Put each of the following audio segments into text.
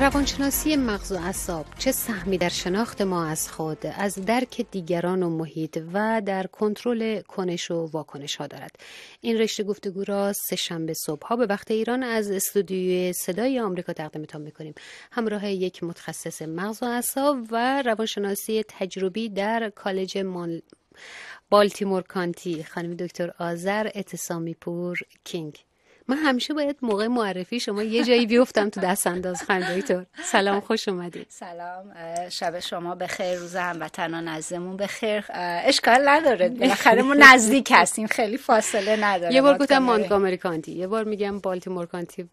روانشناسی مغز و اعصاب چه سهمی در شناخت ما از خود از درک دیگران و محیط و در کنترل کنش و واکنش ها دارد این رشته گفتگو را سه شنبه صبح ها به وقت ایران از استودیوی صدای آمریکا تقدیمتان میکنیم همراه یک متخصص مغز و اصاب و روانشناسی تجربی در کالج بالتیمور کانتی خانم دکتر آذر اتسامی پور کینگ من همیشه باید موقع معرفی شما یه جایی بیفتم تو دست انداز خندایتور سلام خوش اومدید سلام شب شما به خیر روز هموطنان نزدمون به خیر اشکال نداره بالاخره ما نزدیک هستیم خیلی فاصله نداره یه بار گفتم مانگامری کانتی یه بار میگم بالتیمور کانتی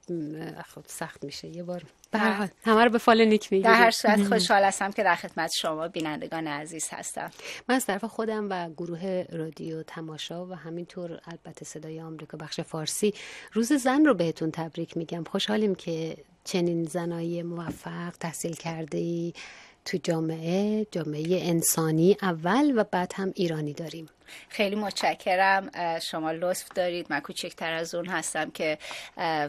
خب سخت میشه یه بار همه رو به فال نیک میگیریم در هر صورت خوشحال هستم که در خدمت شما بینندگان عزیز هستم من از طرف خودم و گروه رادیو تماشا و همینطور البته صدای آمریکا بخش فارسی روز زن رو بهتون تبریک میگم خوشحالیم که چنین زنایی موفق تحصیل کرده ای تو جامعه جامعه انسانی اول و بعد هم ایرانی داریم خیلی متشکرم شما لطف دارید من کوچکتر از اون هستم که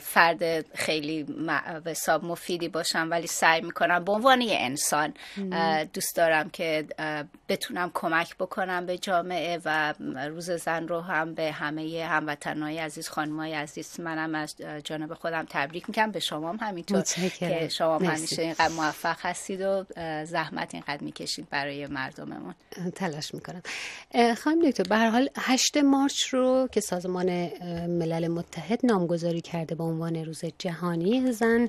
فرد خیلی حساب مفیدی باشم ولی سعی میکنم به عنوان یه انسان دوست دارم که بتونم کمک بکنم به جامعه و روز زن رو هم به همه هموطنهای عزیز خانمای عزیز منم از جانب خودم تبریک میکنم به شما همینطور که شما همیشه اینقدر موفق هستید و زحمت اینقدر میکشید برای مردممون تلاش میکنم خانم دکتر به هر حال 8 مارچ رو که سازمان ملل متحد نامگذاری کرده به عنوان روز جهانی زن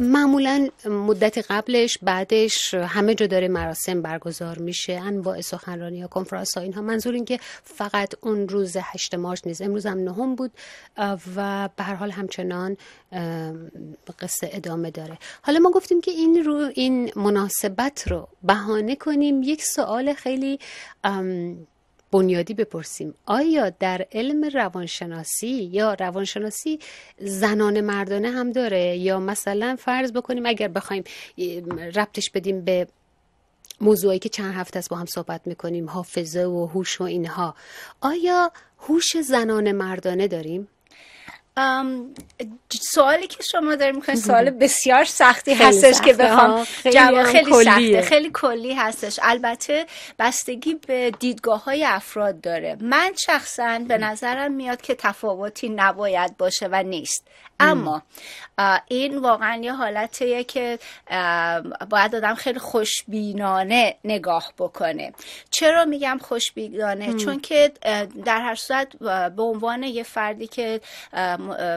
معمولا مدت قبلش بعدش همه جا داره مراسم برگزار میشه انواع سخنرانی یا کنفرانس ها اینها منظور این که فقط اون روز 8 مارچ نیست امروز هم نهم بود و به هر حال همچنان قصه ادامه داره حالا ما گفتیم که این رو این مناسبت رو بهانه کنیم یک سوال خیلی بنیادی بپرسیم آیا در علم روانشناسی یا روانشناسی زنان مردانه هم داره یا مثلا فرض بکنیم اگر بخوایم ربطش بدیم به موضوعی که چند هفته است با هم صحبت میکنیم حافظه و هوش و اینها آیا هوش زنان مردانه داریم سوالی که شما داری میکنید سوال بسیار سختی هستش که بخوام جواب خیلی سخته خیلی کلی هستش البته بستگی به دیدگاه های افراد داره من شخصا به نظرم میاد که تفاوتی نباید باشه و نیست اما این واقعا یه حالتیه که باید آدم خیلی خوشبینانه نگاه بکنه چرا میگم خوشبینانه چون که در هر صورت به عنوان یه فردی که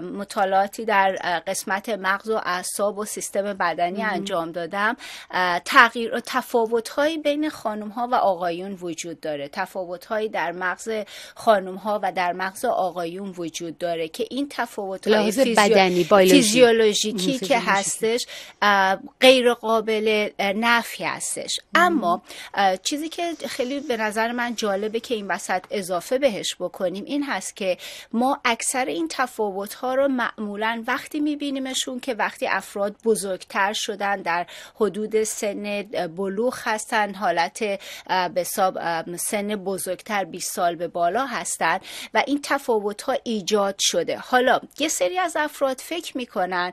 مطالعاتی در قسمت مغز و اعصاب و سیستم بدنی انجام دادم تغییر تفاوت هایی بین خانم ها و آقایون وجود داره تفاوت در مغز خانم ها و در مغز آقایون وجود داره که این تفاوت فیزیولوژیکی که هستش غیر قابل نفی هستش اما چیزی که خیلی به نظر من جالبه که این وسط اضافه بهش بکنیم این هست که ما اکثر این تفاوت تفاوت ها رو معمولا وقتی میبینیمشون که وقتی افراد بزرگتر شدن در حدود سن بلوغ هستن حالت به سن بزرگتر 20 سال به بالا هستن و این تفاوت ها ایجاد شده حالا یه سری از افراد فکر میکنن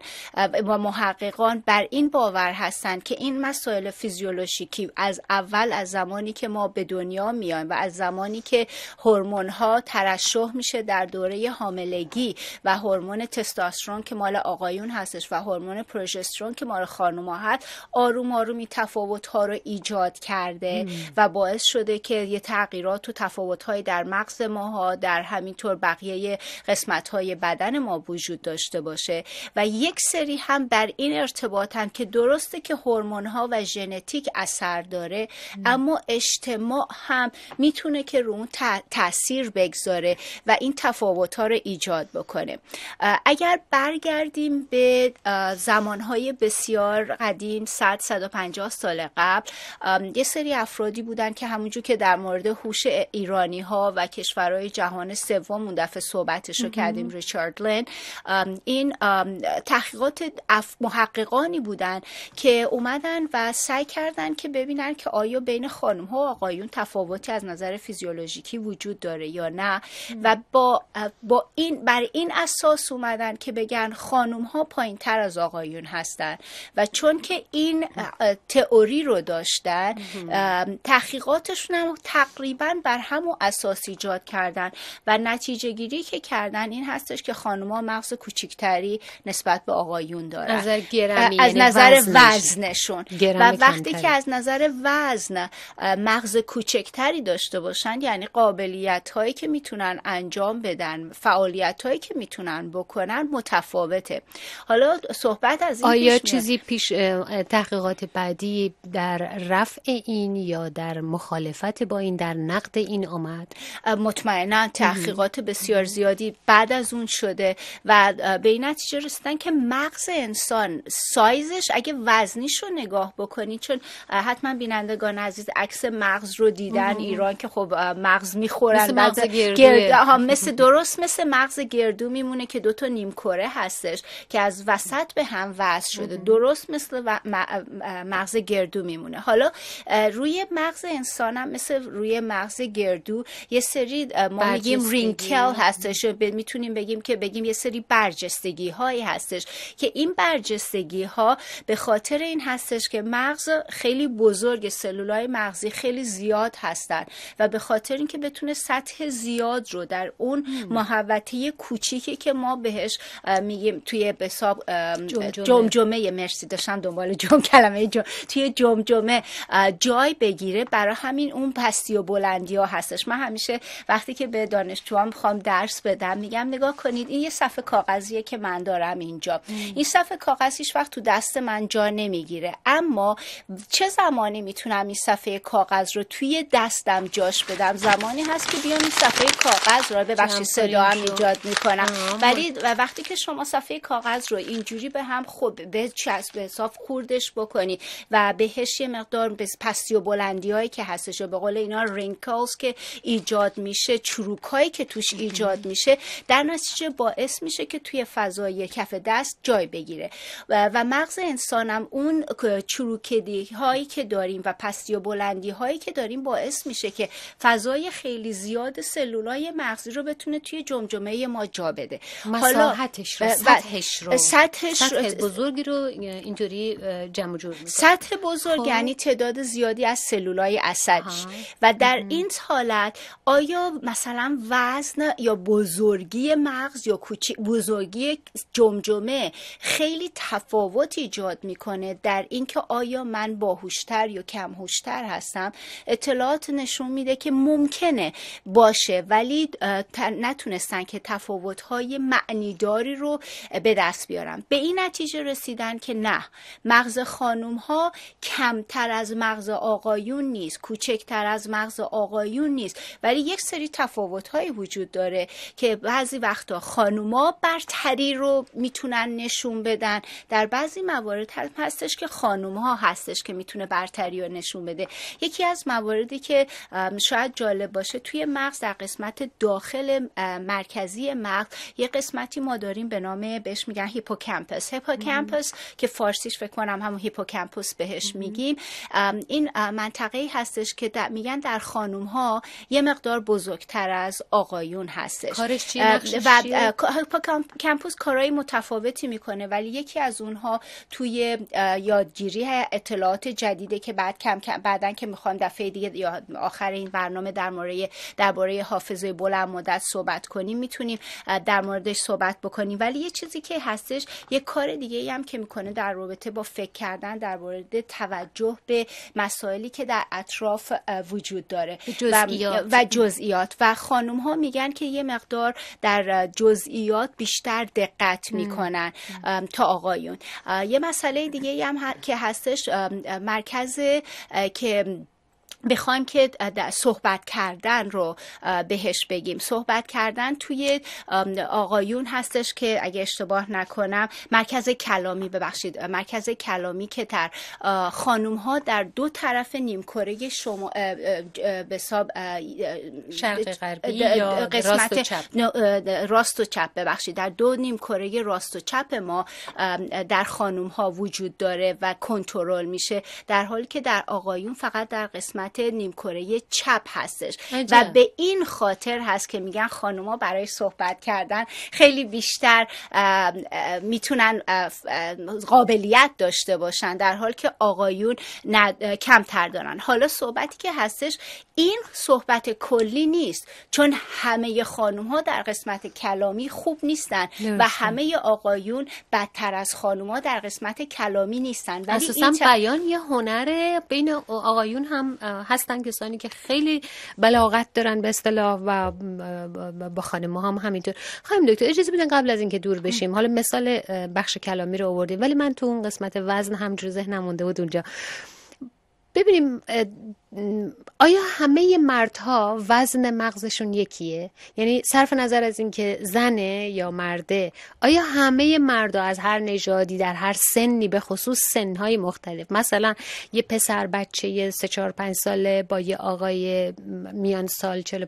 و محققان بر این باور هستند که این مسائل فیزیولوژیکی از اول از زمانی که ما به دنیا میایم و از زمانی که هورمون ها ترشح میشه در دوره حاملگی و هورمون تستوسترون که مال آقایون هستش و هورمون پروژسترون که مال خانوما هست آروم آروم این تفاوت رو ایجاد کرده و باعث شده که یه تغییرات و تفاوت در مغز ماها در همینطور بقیه قسمت بدن ما وجود داشته باشه و یک سری هم بر این ارتباطن که درسته که هورمون ها و ژنتیک اثر داره اما اجتماع هم میتونه که رو اون تاثیر بگذاره و این تفاوت رو ایجاد بکنه اگر برگردیم به زمانهای بسیار قدیم 100 150 سال قبل یه سری افرادی بودن که همونجور که در مورد هوش ایرانی ها و کشورهای جهان سوم اون دفعه صحبتش رو کردیم ریچارد لن این تحقیقات محققانی بودن که اومدن و سعی کردن که ببینن که آیا بین خانم ها و آقایون تفاوتی از نظر فیزیولوژیکی وجود داره یا نه و با, با این بر این حساس اومدن که بگن خانوم ها پایین تر از آقایون هستن و چون که این تئوری رو داشتن تحقیقاتشون هم تقریبا بر همون اساس ایجاد کردن و نتیجه گیری که کردن این هستش که ها مغز کوچکتری نسبت به آقایون دارن از نظر, از یعنی نظر وزنشون, و وقتی که از نظر وزن مغز کوچکتری داشته باشن یعنی قابلیت هایی که میتونن انجام بدن فعالیت هایی که میتونن میتونن بکنن متفاوته حالا صحبت از این آیا پیش چیزی پیش تحقیقات بعدی در رفع این یا در مخالفت با این در نقد این آمد مطمئنا تحقیقات بسیار زیادی بعد از اون شده و به این نتیجه رسیدن که مغز انسان سایزش اگه وزنیش رو نگاه بکنی چون حتما بینندگان عزیز عکس مغز رو دیدن ایران که خب مغز میخورن مثل مغز گردو مثل درست مثل مغز گردو میمونه که دو تا نیم کره هستش که از وسط به هم وصل شده درست مثل مغز گردو میمونه حالا روی مغز انسان مثل روی مغز گردو یه سری ما میگیم رینکل هستش میتونیم بگیم که بگیم یه سری برجستگی هایی هستش که این برجستگی ها به خاطر این هستش که مغز خیلی بزرگ سلولای مغزی خیلی زیاد هستن و به خاطر اینکه بتونه سطح زیاد رو در اون محوطه کوچیک که ما بهش میگیم توی بساب جمجمه مرسی داشتم دنبال جم کلمه جم توی جمجمه جای بگیره برای همین اون پستی و بلندی ها هستش من همیشه وقتی که به دانشجوام میخوام درس بدم میگم نگاه کنید این یه صفحه کاغذیه که من دارم اینجا این صفحه کاغذیش وقت تو دست من جا نمیگیره اما چه زمانی میتونم این صفحه کاغذ رو توی دستم جاش بدم زمانی هست که بیام این صفحه کاغذ رو ببخشید صدا هم ایجاد میکنم ولی و وقتی که شما صفحه کاغذ رو اینجوری به هم خوب به چسب حساب خوردش بکنی و بهش یه مقدار پستی و بلندی هایی که هستش و به قول اینا رینکلز که ایجاد میشه چروک هایی که توش ایجاد میشه در نتیجه باعث میشه که توی فضای کف دست جای بگیره و, و مغز انسانم اون چروکدی هایی که داریم و پستی و بلندی هایی که داریم باعث میشه که فضای خیلی زیاد سلولای مغزی رو بتونه توی جمجمه ما جا بده بله، رو سطحش رو سطح بزرگی رو اینجوری جمع جور سطح بزرگ خب. یعنی تعداد زیادی از سلولای عصبی و در این حالت آیا مثلا وزن یا بزرگی مغز یا بزرگی جمجمه خیلی تفاوت ایجاد میکنه در اینکه آیا من باهوشتر یا کم هوشتر هستم اطلاعات نشون میده که ممکنه باشه ولی نتونستن که تفاوت های معنیداری رو به دست بیارن به این نتیجه رسیدن که نه مغز خانوم ها کمتر از مغز آقایون نیست کوچکتر از مغز آقایون نیست ولی یک سری تفاوت های وجود داره که بعضی وقتا ها برتری رو میتونن نشون بدن در بعضی موارد هم هستش که خانوم ها هستش که میتونه برتری رو نشون بده یکی از مواردی که شاید جالب باشه توی مغز در قسمت داخل مرکزی مغز یه قسمتی ما داریم به نام بهش میگن هیپوکمپس هیپوکمپس که فارسیش فکر کنم همون هیپوکمپوس بهش میگیم این منطقه هستش که در میگن در خانوم ها یه مقدار بزرگتر از آقایون هستش کارش چی کارهای متفاوتی میکنه ولی یکی از اونها توی یادگیری اطلاعات جدیده که بعد کم بعدن که میخوام دفعه دیگه یا آخر این برنامه در مورد درباره حافظه بلند مدت صحبت کنیم میتونیم در در موردش صحبت بکنیم ولی یه چیزی که هستش یه کار دیگه هم که میکنه در رابطه با فکر کردن در مورد توجه به مسائلی که در اطراف وجود داره جزئیات. و جزئیات و خانم ها میگن که یه مقدار در جزئیات بیشتر دقت میکنن تا آقایون یه مسئله دیگه هم که هستش مرکز که بخوایم که صحبت کردن رو بهش بگیم صحبت کردن توی آقایون هستش که اگه اشتباه نکنم مرکز کلامی ببخشید مرکز کلامی که در خانوم ها در دو طرف کره شما به شرق غربی یا قسمت راست و چپ ببخشید در دو نیمکره راست و چپ ما در خانوم ها وجود داره و کنترل میشه در حالی که در آقایون فقط در قسمت نیم نیمکره چپ هستش و به این خاطر هست که میگن خانوما برای صحبت کردن خیلی بیشتر میتونن قابلیت داشته باشن در حال که آقایون کمتر دارن حالا صحبتی که هستش این صحبت کلی نیست چون همه خانوم ها در قسمت کلامی خوب نیستن و همه آقایون بدتر از خانوم ها در قسمت کلامی نیستن ولی بیان یه هنر بین آقایون هم هستن کسانی که خیلی بلاغت دارن به اصطلاح و با ما هم همینطور خانم دکتر اجازه بدین قبل از اینکه دور بشیم حالا مثال بخش کلامی رو آوردیم ولی من تو اون قسمت وزن هم ذهنم مونده بود اونجا ببینیم آیا همه مردها وزن مغزشون یکیه یعنی صرف نظر از اینکه زنه یا مرده آیا همه مردها از هر نژادی در هر سنی به خصوص سنهای مختلف مثلا یه پسر بچه یه سه چهار پنج ساله با یه آقای میان سال چل,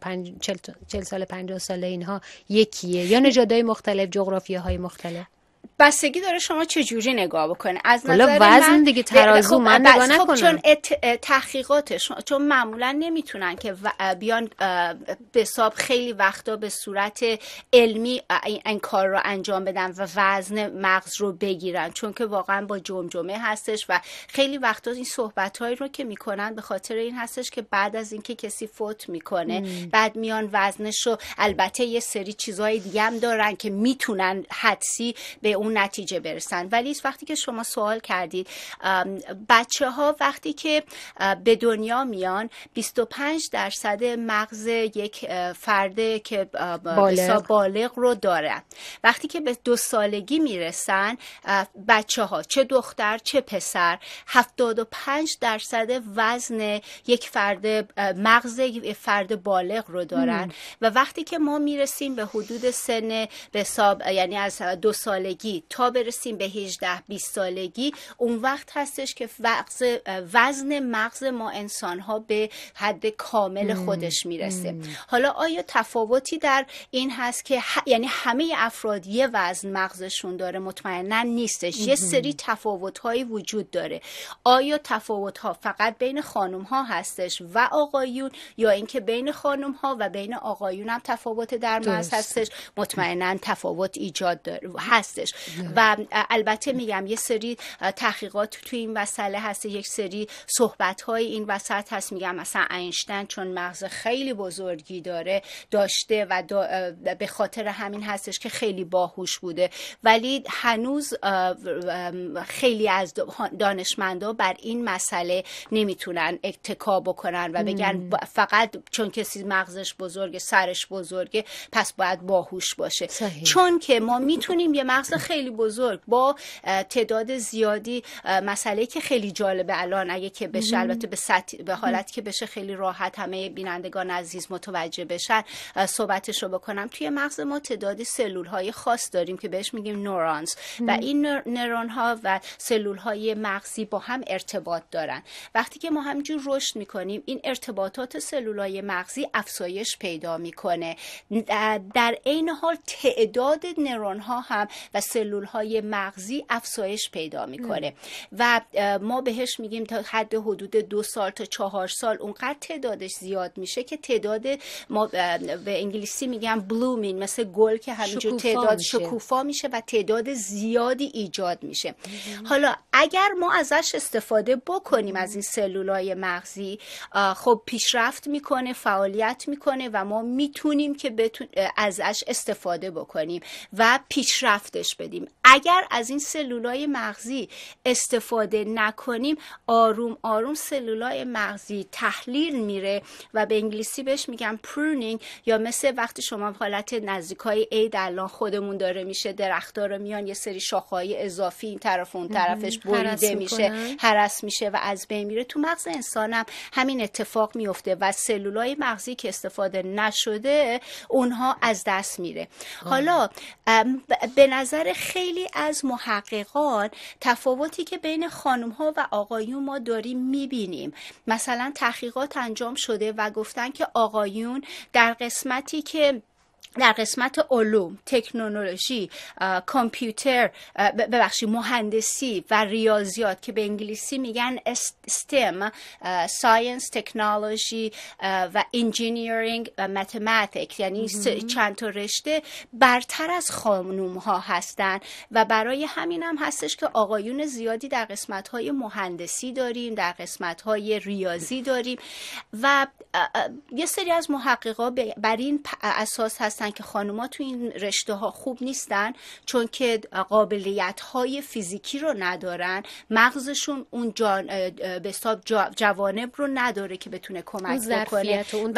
سال پنجاه ساله اینها یکیه یا نژادهای مختلف های مختلف بستگی داره شما چه جوری نگاه بکنه از نظر وزن دیگه ترازو خب من نگاه خب چون تحقیقاتش چون معمولا نمیتونن که بیان به حساب خیلی وقتا به صورت علمی این کار رو انجام بدن و وزن مغز رو بگیرن چون که واقعا با جمجمه هستش و خیلی وقتا این صحبت هایی رو که میکنن به خاطر این هستش که بعد از اینکه کسی فوت میکنه بعد میان وزنش رو البته یه سری چیزهای دیگه هم دارن که میتونن حدسی به اون نتیجه برسن ولی وقتی که شما سوال کردید بچه ها وقتی که به دنیا میان 25 درصد مغز یک فرد که بالغ, بالغ رو دارن وقتی که به دو سالگی میرسن بچه ها چه دختر چه پسر 75 درصد وزن یک فرد مغز یک فرد بالغ رو دارن و وقتی که ما میرسیم به حدود سن به یعنی از دو سالگی تا برسیم به 18 20 سالگی اون وقت هستش که وزن مغز ما انسان ها به حد کامل خودش میرسه حالا آیا تفاوتی در این هست که یعنی همه افراد یه وزن مغزشون داره مطمئنا نیستش یه سری تفاوت هایی وجود داره آیا تفاوت ها فقط بین خانم ها هستش و آقایون یا اینکه بین خانم ها و بین آقایون هم تفاوت در مغز هستش مطمئنا تفاوت ایجاد داره هستش و البته میگم یه سری تحقیقات تو این مسئله هست یک سری صحبت های این وسط هست میگم مثلا اینشتن چون مغز خیلی بزرگی داره داشته و به خاطر همین هستش که خیلی باهوش بوده ولی هنوز خیلی از دانشمندا بر این مسئله نمیتونن اتکا بکنن و بگن فقط چون کسی مغزش بزرگه سرش بزرگه پس باید باهوش باشه چون که ما میتونیم یه مغز خیلی بزرگ با تعداد زیادی مسئله که خیلی جالبه الان اگه که بشه البته به, به حالت که بشه خیلی راحت همه بینندگان عزیز متوجه بشن صحبتش رو بکنم توی مغز ما تعداد سلول های خاص داریم که بهش میگیم نورانز و این نورون ها و سلول های مغزی با هم ارتباط دارن وقتی که ما همینجور رشد میکنیم این ارتباطات سلول های مغزی افزایش پیدا میکنه در عین حال تعداد نورون ها هم و سلول های مغزی افزایش پیدا میکنه و ما بهش میگیم تا حد حدود دو سال تا چهار سال اونقدر تعدادش زیاد میشه که تعداد ما به انگلیسی میگم بلومین مثل گل که همینجور تعداد شکوفا میشه و تعداد زیادی ایجاد میشه حالا اگر ما ازش استفاده بکنیم از این های مغزی خب پیشرفت میکنه فعالیت میکنه و ما میتونیم که بتون... ازش استفاده بکنیم و پیشرفتش اگر از این سلولای مغزی استفاده نکنیم آروم آروم سلولای مغزی تحلیل میره و به انگلیسی بهش میگم پرونینگ یا مثل وقتی شما حالت نزدیکای عید الان خودمون داره میشه درختا رو میان یه سری شاخهای اضافی این طرف اون طرفش بریده میشه هرس میشه و از بین میره تو مغز انسانم همین اتفاق میفته و سلولای مغزی که استفاده نشده اونها از دست میره حالا به نظر خیلی از محققان تفاوتی که بین خانم ها و آقایون ما داریم میبینیم مثلا تحقیقات انجام شده و گفتن که آقایون در قسمتی که در قسمت علوم، تکنولوژی، کامپیوتر، ببخشید مهندسی و ریاضیات که به انگلیسی میگن STEM، ساینس، تکنولوژی و انجینیرینگ و ماتماتیک یعنی چند تا رشته برتر از خانوم ها هستند و برای همین هم هستش که آقایون زیادی در قسمت های مهندسی داریم، در قسمت های ریاضی داریم و یه سری از محققا بر این اساس هست هستن که خانوما تو این رشته ها خوب نیستن چون که قابلیت های فیزیکی رو ندارن مغزشون اون جان به حساب جوانب رو نداره که بتونه کمک اون بکنه اون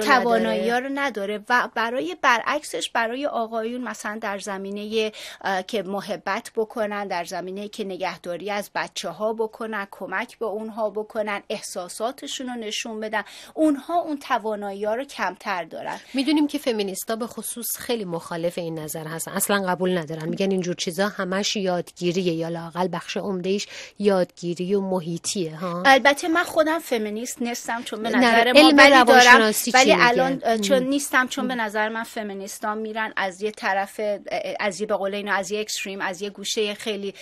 توانایی رو رو نداره و برای برعکسش برای آقایون مثلا در زمینه که محبت بکنن در زمینه که نگهداری از بچه ها بکنن کمک به اونها بکنن احساساتشون رو نشون بدن اونها اون توانایی ها رو کمتر دارن میدونیم که فمینیست به خصوص خیلی مخالف این نظر هستن اصلا قبول ندارن میگن اینجور چیزا همش یادگیریه یا لاقل بخش ایش یادگیری و محیطیه ها البته من خودم فمینیست نیستم چون به نظر ما ولی دارم ولی الان چون نیستم چون به نظر من فمینیستا میرن از یه طرف از یه به قول از یه اکستریم از یه گوشه خیلی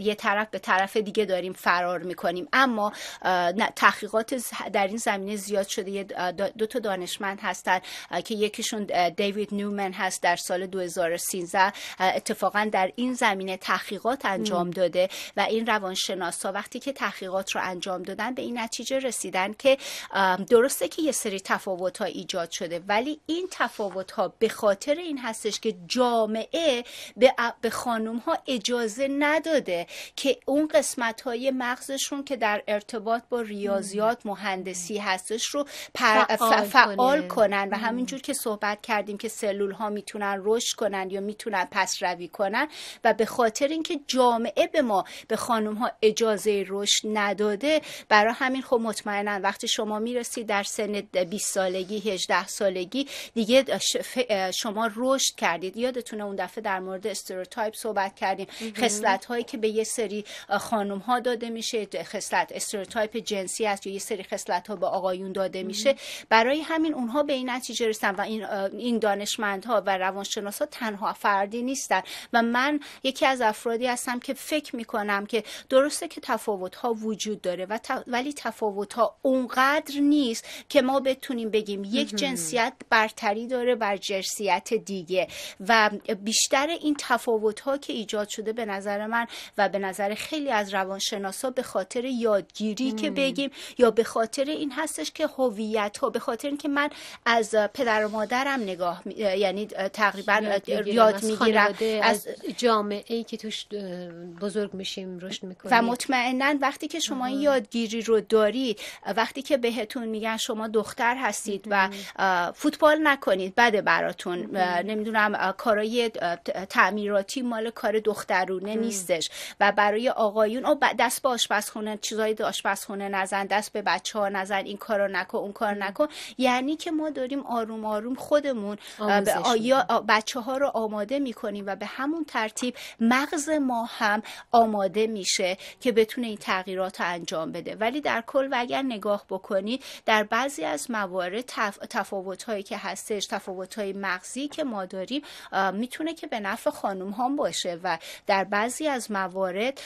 یه طرف به طرف دیگه داریم فرار میکنیم اما تحقیقات در این زمینه زیاد شده دو تا دانشمند هستن که یکیشون دیوید نیومن هست در سال 2013 اتفاقا در این زمینه تحقیقات انجام داده و این روانشناسا وقتی که تحقیقات رو انجام دادن به این نتیجه رسیدن که درسته که یه سری تفاوت ها ایجاد شده ولی این تفاوت ها به خاطر این هستش که جامعه به خانوم ها اجازه نداده که اون قسمت های مغزشون که در ارتباط با ریاضیات مهندسی هستش رو فعال, فعال کنن و همینجور که صحبت کرد کردیم که سلول ها میتونن رشد کنن یا میتونن پس روی کنن و به خاطر اینکه جامعه به ما به خانم ها اجازه رشد نداده برای همین خب مطمئنا وقتی شما میرسید در سن 20 سالگی 18 سالگی دیگه شما رشد کردید یادتونه اون دفعه در مورد استروتایپ صحبت کردیم خصلت هایی که به یه سری خانم ها داده میشه خصلت استروتایپ جنسی است یا یه سری خصلت ها به آقایون داده میشه برای همین اونها به این نتیجه رسن و این این دانشمندها و روانشناسا تنها فردی نیستن و من یکی از افرادی هستم که فکر کنم که درسته که تفاوت ها وجود داره و ولی تفاوت ها اونقدر نیست که ما بتونیم بگیم یک جنسیت برتری داره بر جنسیت دیگه و بیشتر این تفاوت ها که ایجاد شده به نظر من و به نظر خیلی از روانشناسا به خاطر یادگیری که بگیم یا به خاطر این هستش که هویت ها به خاطر اینکه من از پدر و مادرم نگاه یعنی تقریبا یاد میگیرم از, از جامعه ای که توش بزرگ میشیم رشد میکنیم و مطمئنا وقتی که شما این یادگیری رو دارید وقتی که بهتون میگن شما دختر هستید و فوتبال نکنید بده براتون نمیدونم کارای تعمیراتی مال کار دخترونه نیستش و برای آقایون او دست به آشپزخونه چیزای آشپزخونه نزن دست به بچه ها نزن این کارو نکن اون کار نکن یعنی که ما داریم آروم آروم خودمون خودمون به آیا بچه ها رو آماده میکنیم و به همون ترتیب مغز ما هم آماده میشه که بتونه این تغییرات رو انجام بده ولی در کل و اگر نگاه بکنی در بعضی از موارد تف... تفاوت هایی که هستش تفاوت های مغزی که ما داریم میتونه که به نفع خانم ها باشه و در بعضی از موارد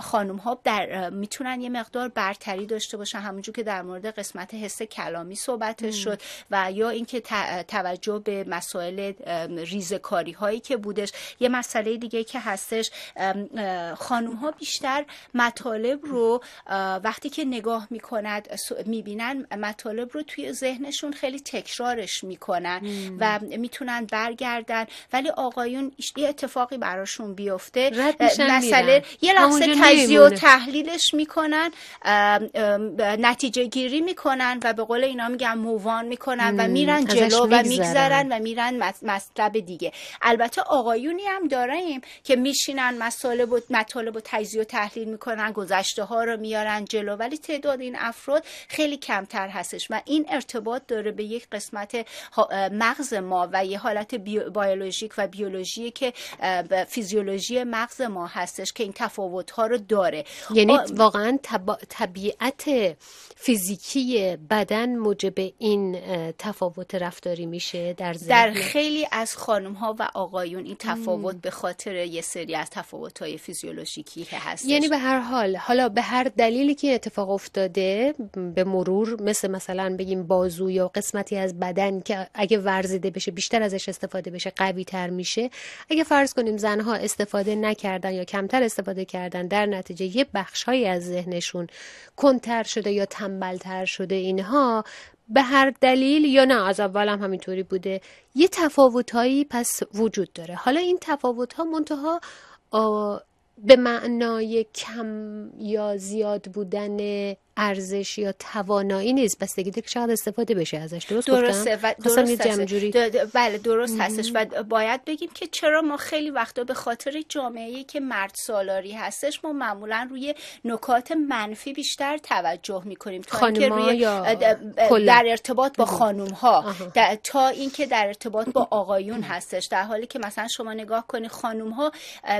خانم ها در میتونن یه مقدار برتری داشته باشن همونجور که در مورد قسمت حس کلامی صحبتش شد و یا اینکه توجه به مسائل ریزکاری هایی که بودش یه مسئله دیگه که هستش خانوم ها بیشتر مطالب رو وقتی که نگاه میکنند میبینن مطالب رو توی ذهنشون خیلی تکرارش میکنن و میتونن برگردن ولی آقایون یه اتفاقی براشون بیفته مسئله یه لحظه تجزیه و تحلیلش میکنن نتیجه گیری میکنن و به قول اینا میگن مووان میکنن و میرن جلو و میگذرن میگذرن بله. و میرن مطلب دیگه البته آقایونی هم داریم که میشینن مطالب و مطالب تجزیه و تحلیل میکنن گذشته ها رو میارن جلو ولی تعداد این افراد خیلی کمتر هستش و این ارتباط داره به یک قسمت مغز ما و یه حالت بیولوژیک و بیولوژی که فیزیولوژی مغز ما هستش که این تفاوت ها رو داره یعنی واقعا طبیعت فیزیکی بدن موجب این تفاوت رفتاری میشه در خیلی از خانم ها و آقایون این تفاوت به خاطر یه سری از تفاوت های فیزیولوژیکی که هست یعنی به هر حال حالا به هر دلیلی که اتفاق افتاده به مرور مثل مثلا بگیم بازو یا قسمتی از بدن که اگه ورزیده بشه بیشتر ازش استفاده بشه قوی تر میشه اگه فرض کنیم زنها استفاده نکردن یا کمتر استفاده کردن در نتیجه یه بخشهایی از ذهنشون کنتر شده یا تنبلتر شده اینها به هر دلیل یا نه از اولم همینطوری بوده یه تفاوتهایی پس وجود داره حالا این تفاوت ها منتها به معنای کم یا زیاد بودن ارزش یا توانایی نیست بستگی داره که چقدر استفاده بشه ازش درست درسته درست بله درست هستش و باید بگیم که چرا ما خیلی وقتا به خاطر جامعه که مرد سالاری هستش ما معمولا روی نکات منفی بیشتر توجه میکنیم تا اینکه روی در ارتباط با خانم ها تا اینکه در ارتباط با آقایون هستش در حالی که مثلا شما نگاه کنید خانوم ها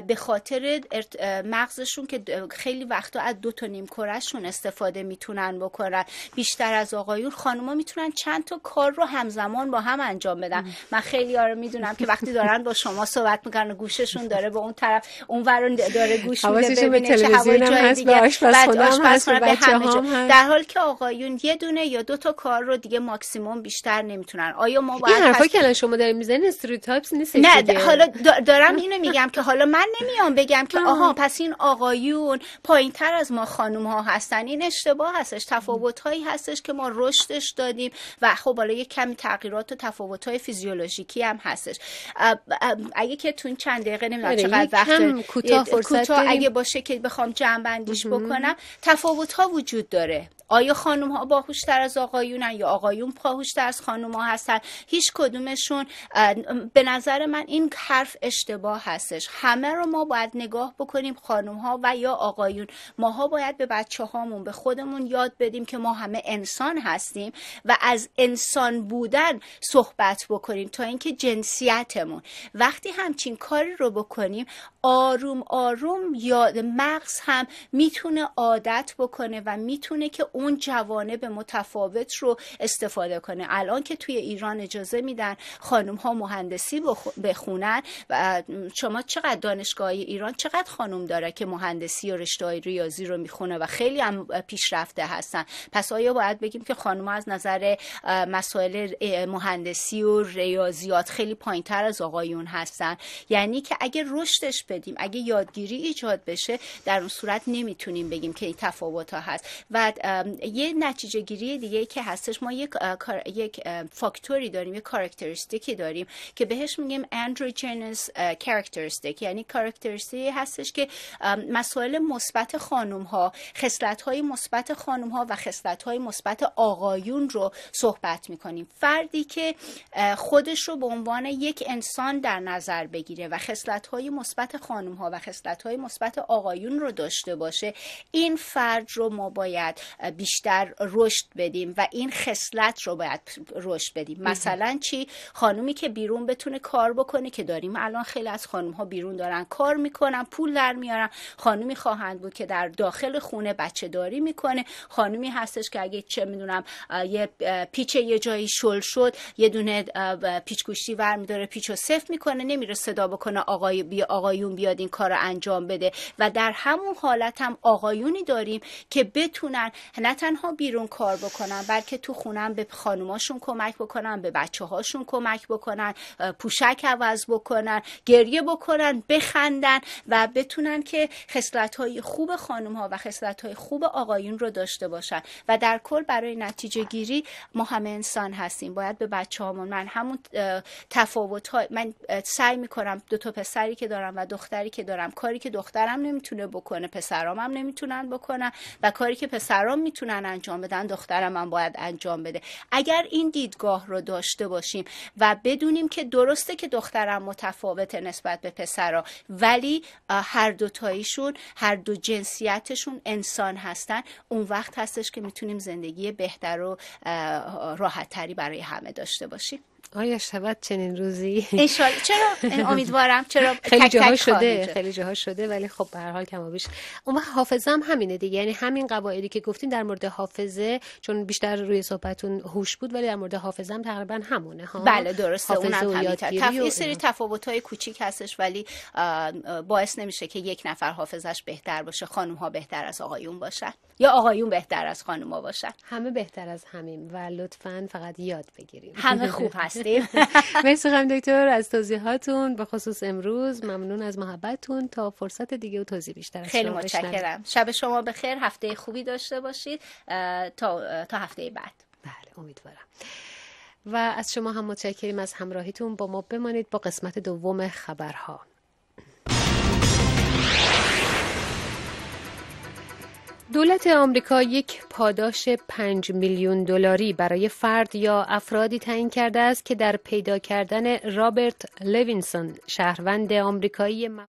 به خاطر مغزشون که خیلی وقتا از دو تا نیم کرهشون استفاده میتونن بکنن بیشتر از آقایون خانوما میتونن چند تا کار رو همزمان با هم انجام بدن من خیلی رو میدونم که وقتی دارن با شما صحبت میکنن گوششون داره به اون طرف اون ور داره گوش میده به تلویزیون هست به در حال که آقایون یه دونه یا دو تا کار رو دیگه ماکسیموم بیشتر نمیتونن آیا ما باید این حرفا که الان شما دارین میزنین استریوتایپس نیست نه حالا دارم اینو میگم که حالا من نمیام بگم که آها پس این آقایون تر از ما خانم ها هستن این اشتباه اشتباه هستش تفاوت هایی هستش که ما رشدش دادیم و خب حالا یه کمی تغییرات و تفاوت های فیزیولوژیکی هم هستش اگه که تون چند دقیقه نمیدونم بله، چقدر کوتاه اگه باشه که بخوام جمع بندیش بکنم تفاوت ها وجود داره آیا خانم ها باهوش تر از آقایونن یا آقایون باهوش تر از خانم ها هستن هیچ کدومشون به نظر من این حرف اشتباه هستش همه رو ما باید نگاه بکنیم خانم ها و یا آقایون ماها باید به بچه هامون به خود خودمون یاد بدیم که ما همه انسان هستیم و از انسان بودن صحبت بکنیم تا اینکه جنسیتمون وقتی همچین کاری رو بکنیم آروم آروم یاد مغز هم میتونه عادت بکنه و میتونه که اون به متفاوت رو استفاده کنه الان که توی ایران اجازه میدن خانم ها مهندسی بخونن و شما چقدر دانشگاه ایران چقدر خانم داره که مهندسی و رشته ریاضی رو میخونه و خیلی هم پیش پیشرفته هستن پس آیا باید بگیم که خانم از نظر مسائل مهندسی و ریاضیات خیلی تر از آقایون هستن یعنی که اگه رشدش بدیم اگه یادگیری ایجاد بشه در اون صورت نمیتونیم بگیم که این تفاوت ها هست و یه نتیجه گیری دیگه که هستش ما یک یک فاکتوری داریم یک کاراکتریستیکی داریم که بهش میگیم اندروجنس کاراکتریستیک یعنی کاراکتریستیکی هستش که مسائل مثبت خانم ها خصلت های مثبت مثبت ها و خصلت های مثبت آقایون رو صحبت می کنیم. فردی که خودش رو به عنوان یک انسان در نظر بگیره و خصلت های مثبت خانم ها و خصلت های مثبت آقایون رو داشته باشه این فرد رو ما باید بیشتر رشد بدیم و این خصلت رو باید رشد بدیم مثلا چی خانومی که بیرون بتونه کار بکنه که داریم الان خیلی از خانم ها بیرون دارن کار میکنن پول در میارن خانومی خواهند بود که در داخل خونه بچه داری میکنه میکنه خانومی هستش که اگه چه میدونم یه پیچ یه جایی شل شد یه دونه پیچ گوشتی ور میداره پیچ رو سفت میکنه نمیره صدا بکنه آقای بی آقایون بیاد این کار رو انجام بده و در همون حالت هم آقایونی داریم که بتونن نه تنها بیرون کار بکنن بلکه تو خونم به خانوماشون کمک بکنن به بچه هاشون کمک بکنن پوشک عوض بکنن گریه بکنن بخندن و بتونن که خصلت های خوب خانم ها و خصلت های خوب آقایون رو داشته باشن و در کل برای نتیجه گیری ما همه انسان هستیم باید به بچه هامون من همون تفاوت ها من سعی میکنم دو تا پسری که دارم و دختری که دارم کاری که دخترم نمیتونه بکنه پسرام هم نمیتونن بکنن و کاری که پسرام میتونن انجام بدن دخترم هم باید انجام بده اگر این دیدگاه رو داشته باشیم و بدونیم که درسته که دخترم متفاوته نسبت به پسرا ولی هر دو هر دو جنسیتشون انسان هستن اون وقت هستش که میتونیم زندگی بهتر و راحتتری برای همه داشته باشیم آیا شود چنین روزی اشوال. چرا امیدوارم چرا خیلی جاها شده خیلی جاها شده ولی خب به هر حال کما بیش اون حافظه همینه دیگه یعنی همین قواعدی که گفتین در مورد حافظه چون بیشتر روی صحبتون هوش بود ولی در مورد حافظه هم تقریبا همونه ها بله درسته حافظه اونم یه سری تفاوت‌های کوچیک هستش ولی باعث نمیشه که یک نفر حافظش بهتر باشه خانم ها بهتر از آقایون باشن یا آقایون بهتر از خانم ها همه بهتر از همین و لطفا فقط یاد بگیریم همه خوب هست هستیم مرسی خانم دکتر از توضیحاتون به خصوص امروز ممنون از محبتتون تا فرصت دیگه و توضیح بیشتر خیلی متشکرم شب شما بخیر هفته خوبی داشته باشید تا تا هفته بعد بله امیدوارم و از شما هم متشکریم از همراهیتون با ما بمانید با قسمت دوم خبرها دولت آمریکا یک پاداش 5 میلیون دلاری برای فرد یا افرادی تعیین کرده است که در پیدا کردن رابرت لوینسون شهروند آمریکایی